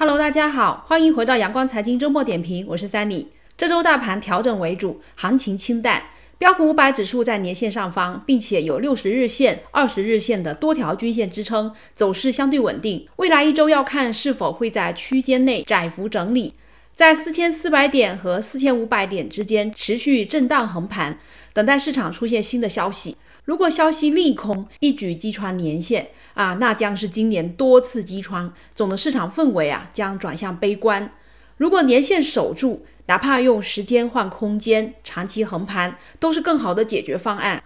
Hello，大家好，欢迎回到阳光财经周末点评，我是三里。这周大盘调整为主，行情清淡。标普五百指数在年线上方，并且有六十日线、二十日线的多条均线支撑，走势相对稳定。未来一周要看是否会在区间内窄幅整理，在四千四百点和四千五百点之间持续震荡横盘，等待市场出现新的消息。如果消息利空，一举击穿年线。啊，那将是今年多次击穿，总的市场氛围啊将转向悲观。如果年线守住，哪怕用时间换空间，长期横盘都是更好的解决方案。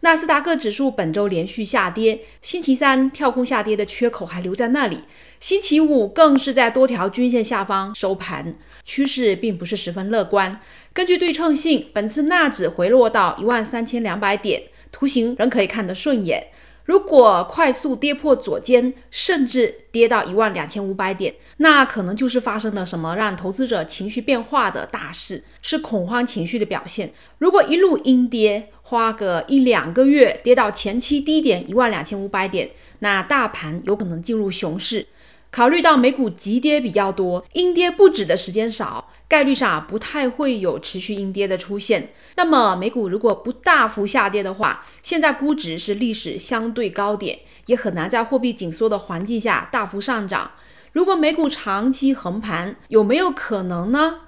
纳斯达克指数本周连续下跌，星期三跳空下跌的缺口还留在那里，星期五更是在多条均线下方收盘，趋势并不是十分乐观。根据对称性，本次纳指回落到一万三千两百点，图形仍可以看得顺眼。如果快速跌破左肩，甚至跌到一万两千五百点，那可能就是发生了什么让投资者情绪变化的大事，是恐慌情绪的表现。如果一路阴跌，花个一两个月跌到前期低点一万两千五百点，那大盘有可能进入熊市。考虑到美股急跌比较多，阴跌不止的时间少。概率上啊，不太会有持续阴跌的出现。那么美股如果不大幅下跌的话，现在估值是历史相对高点，也很难在货币紧缩的环境下大幅上涨。如果美股长期横盘，有没有可能呢？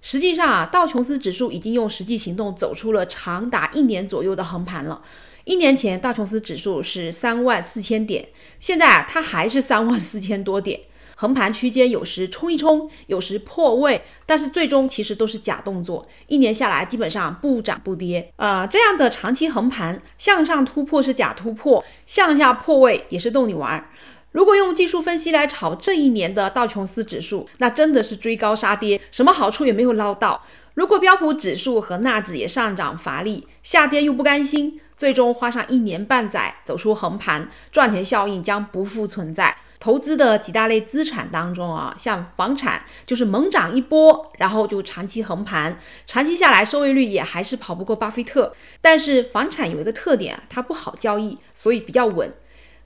实际上啊，道琼斯指数已经用实际行动走出了长达一年左右的横盘了。一年前，道琼斯指数是三万四千点，现在啊，它还是三万四千多点。横盘区间有时冲一冲，有时破位，但是最终其实都是假动作。一年下来基本上不涨不跌，呃，这样的长期横盘，向上突破是假突破，向下破位也是逗你玩儿。如果用技术分析来炒这一年的道琼斯指数，那真的是追高杀跌，什么好处也没有捞到。如果标普指数和纳指也上涨乏力，下跌又不甘心，最终花上一年半载走出横盘，赚钱效应将不复存在。投资的几大类资产当中啊，像房产就是猛涨一波，然后就长期横盘，长期下来收益率也还是跑不过巴菲特。但是房产有一个特点啊，它不好交易，所以比较稳。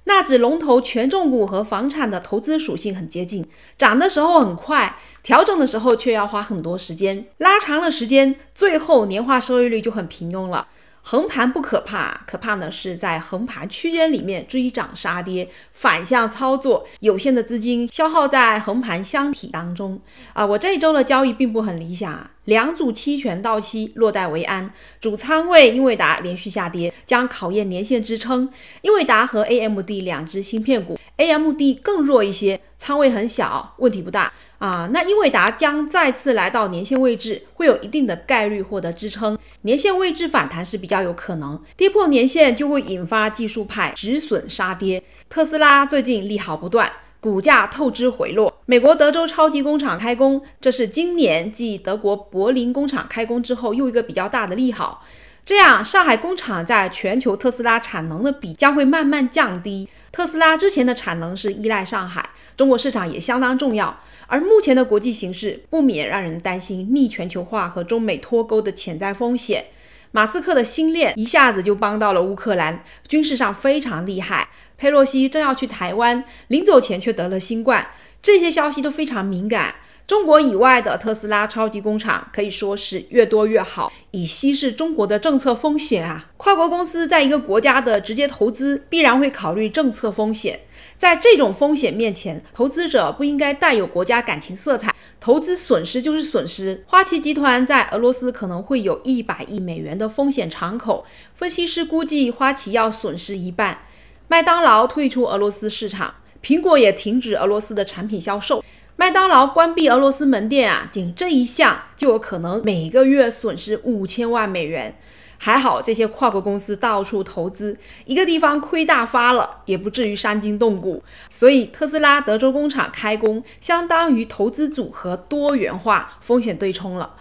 纳指龙头权重股和房产的投资属性很接近，涨的时候很快，调整的时候却要花很多时间，拉长了时间，最后年化收益率就很平庸了。横盘不可怕，可怕呢是在横盘区间里面追涨杀跌，反向操作，有限的资金消耗在横盘箱体当中。啊，我这一周的交易并不很理想，两组期权到期落袋为安，主仓位英伟达连续下跌将考验年线支撑，英伟达和 AMD 两只芯片股，AMD 更弱一些，仓位很小，问题不大。啊，那英伟达将再次来到年线位置，会有一定的概率获得支撑。年线位置反弹是比较有可能，跌破年线就会引发技术派止损杀跌。特斯拉最近利好不断，股价透支回落。美国德州超级工厂开工，这是今年继德国柏林工厂开工之后又一个比较大的利好。这样，上海工厂在全球特斯拉产能的比将会慢慢降低。特斯拉之前的产能是依赖上海，中国市场也相当重要。而目前的国际形势不免让人担心逆全球化和中美脱钩的潜在风险。马斯克的新链一下子就帮到了乌克兰，军事上非常厉害。佩洛西正要去台湾，临走前却得了新冠。这些消息都非常敏感。中国以外的特斯拉超级工厂可以说是越多越好，以稀释中国的政策风险啊。跨国公司在一个国家的直接投资必然会考虑政策风险，在这种风险面前，投资者不应该带有国家感情色彩，投资损失就是损失。花旗集团在俄罗斯可能会有一百亿美元的风险敞口，分析师估计花旗要损失一半。麦当劳退出俄罗斯市场。苹果也停止俄罗斯的产品销售，麦当劳关闭俄罗斯门店啊，仅这一项就有可能每个月损失五千万美元。还好这些跨国公司到处投资，一个地方亏大发了，也不至于伤筋动骨。所以特斯拉德州工厂开工，相当于投资组合多元化，风险对冲了。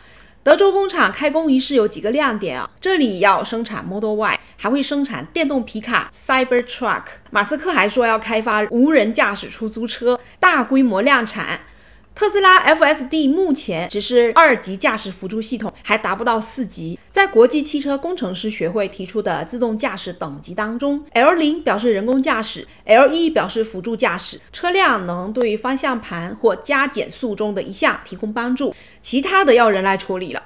德州工厂开工仪式有几个亮点啊！这里要生产 Model Y，还会生产电动皮卡 Cybertruck。马斯克还说要开发无人驾驶出租车，大规模量产。特斯拉 F S D 目前只是二级驾驶辅助系统，还达不到四级。在国际汽车工程师学会提出的自动驾驶等级当中，L 零表示人工驾驶，L 一表示辅助驾驶，车辆能对方向盘或加减速中的一项提供帮助，其他的要人来处理了。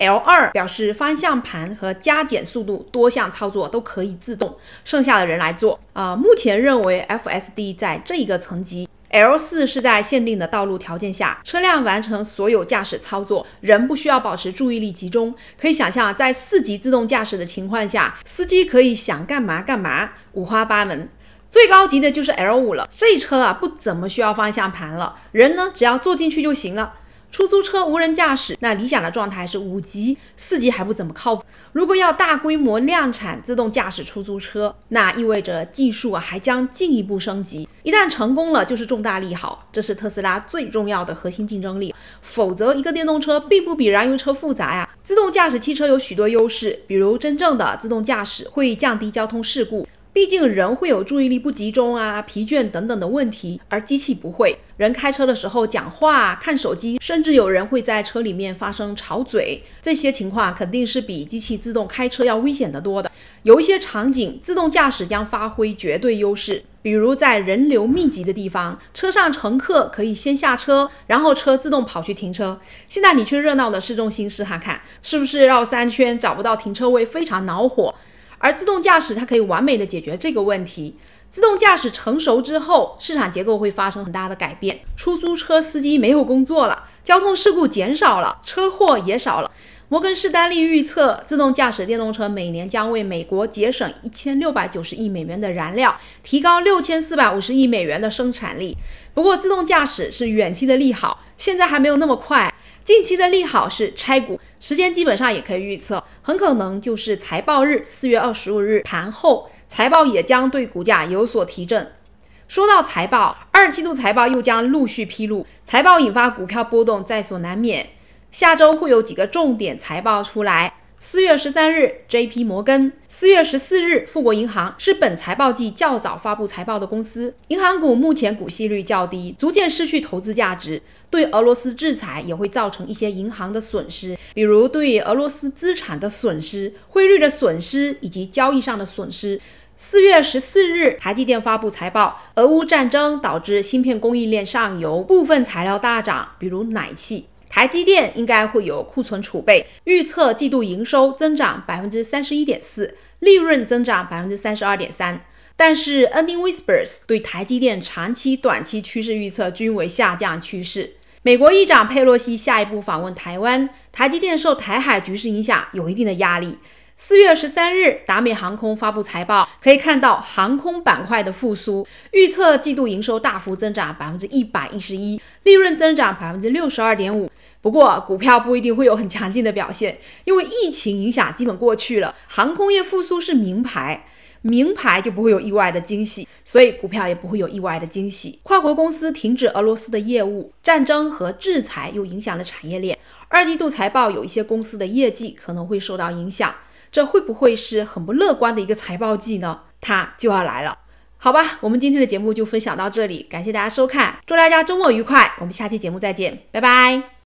L 二表示方向盘和加减速度多项操作都可以自动，剩下的人来做。啊，目前认为 F S D 在这一个层级。L 四是在限定的道路条件下，车辆完成所有驾驶操作，人不需要保持注意力集中。可以想象，在四级自动驾驶的情况下，司机可以想干嘛干嘛，五花八门。最高级的就是 L 五了，这车啊不怎么需要方向盘了，人呢只要坐进去就行了。出租车无人驾驶，那理想的状态是五级，四级还不怎么靠谱。如果要大规模量产自动驾驶出租车，那意味着技术还将进一步升级。一旦成功了，就是重大利好，这是特斯拉最重要的核心竞争力。否则，一个电动车并不比燃油车复杂呀。自动驾驶汽车有许多优势，比如真正的自动驾驶会降低交通事故。毕竟人会有注意力不集中啊、疲倦等等的问题，而机器不会。人开车的时候讲话、看手机，甚至有人会在车里面发生吵嘴，这些情况肯定是比机器自动开车要危险得多的。有一些场景，自动驾驶将发挥绝对优势，比如在人流密集的地方，车上乘客可以先下车，然后车自动跑去停车。现在你去热闹的市中心试哈看，是不是绕三圈找不到停车位，非常恼火。而自动驾驶它可以完美的解决这个问题。自动驾驶成熟之后，市场结构会发生很大的改变，出租车司机没有工作了，交通事故减少了，车祸也少了。摩根士丹利预测，自动驾驶电动车每年将为美国节省一千六百九十亿美元的燃料，提高六千四百五十亿美元的生产力。不过，自动驾驶是远期的利好，现在还没有那么快。近期的利好是拆股，时间基本上也可以预测，很可能就是财报日，四月二十五日盘后，财报也将对股价有所提振。说到财报，二季度财报又将陆续披露，财报引发股票波动在所难免。下周会有几个重点财报出来。四月十三日，J.P. 摩根；四月十四日，富国银行是本财报季较早发布财报的公司。银行股目前股息率较低，逐渐失去投资价值。对俄罗斯制裁也会造成一些银行的损失，比如对俄罗斯资产的损失、汇率的损失以及交易上的损失。四月十四日，台积电发布财报，俄乌战争导致芯片供应链上游部分材料大涨，比如奶气。台积电应该会有库存储备，预测季度营收增长百分之三十一点四，利润增长百分之三十二点三。但是，Ending Whispers 对台积电长期、短期趋势预测均为下降趋势。美国议长佩洛西下一步访问台湾，台积电受台海局势影响有一定的压力。四月十三日，达美航空发布财报，可以看到航空板块的复苏，预测季度营收大幅增长百分之一百一十一，利润增长百分之六十二点五。不过，股票不一定会有很强劲的表现，因为疫情影响基本过去了，航空业复苏是名牌，名牌就不会有意外的惊喜，所以股票也不会有意外的惊喜。跨国公司停止俄罗斯的业务，战争和制裁又影响了产业链，二季度财报有一些公司的业绩可能会受到影响。这会不会是很不乐观的一个财报季呢？它就要来了，好吧。我们今天的节目就分享到这里，感谢大家收看，祝大家周末愉快，我们下期节目再见，拜拜。